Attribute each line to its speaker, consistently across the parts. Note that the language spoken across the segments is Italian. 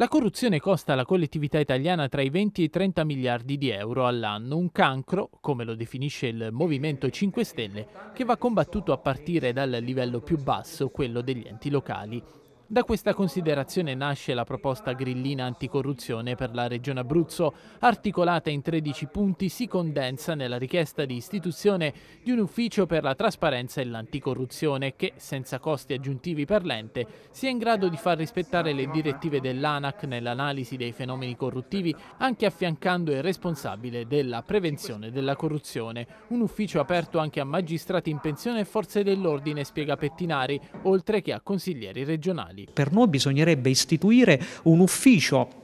Speaker 1: La corruzione costa alla collettività italiana tra i 20 e i 30 miliardi di euro all'anno, un cancro, come lo definisce il Movimento 5 Stelle, che va combattuto a partire dal livello più basso, quello degli enti locali. Da questa considerazione nasce la proposta grillina anticorruzione per la Regione Abruzzo. Articolata in 13 punti, si condensa nella richiesta di istituzione di un ufficio per la trasparenza e l'anticorruzione che, senza costi aggiuntivi per l'ente, sia in grado di far rispettare le direttive dell'ANAC nell'analisi dei fenomeni corruttivi, anche affiancando il responsabile della prevenzione della corruzione. Un ufficio aperto anche a magistrati in pensione e forze dell'ordine, spiega Pettinari, oltre che a consiglieri regionali.
Speaker 2: Per noi bisognerebbe istituire un ufficio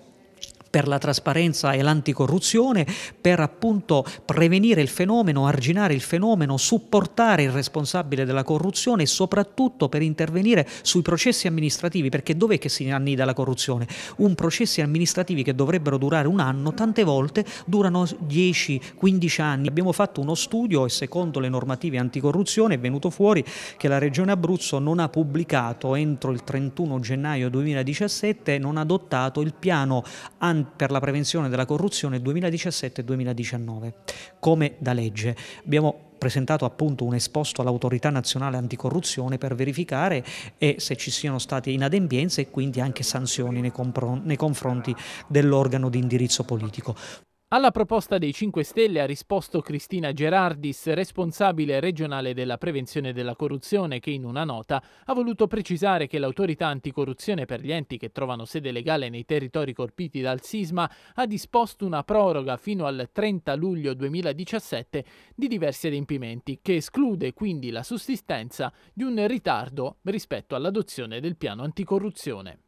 Speaker 2: per la trasparenza e l'anticorruzione, per appunto prevenire il fenomeno, arginare il fenomeno, supportare il responsabile della corruzione e soprattutto per intervenire sui processi amministrativi, perché dov'è che si annida la corruzione? Un processi amministrativi che dovrebbero durare un anno, tante volte durano 10-15 anni. Abbiamo fatto uno studio e secondo le normative anticorruzione è venuto fuori che la Regione Abruzzo non ha pubblicato entro il 31 gennaio 2017, non ha adottato il piano anticorruzione per la prevenzione della corruzione 2017-2019, come da legge. Abbiamo presentato appunto un esposto all'autorità nazionale anticorruzione per verificare e se ci siano state inadempienze e quindi anche sanzioni nei, nei confronti dell'organo di indirizzo politico.
Speaker 1: Alla proposta dei 5 Stelle ha risposto Cristina Gerardis, responsabile regionale della prevenzione della corruzione, che in una nota ha voluto precisare che l'autorità anticorruzione per gli enti che trovano sede legale nei territori colpiti dal sisma ha disposto una proroga fino al 30 luglio 2017 di diversi adempimenti, che esclude quindi la sussistenza di un ritardo rispetto all'adozione del piano anticorruzione.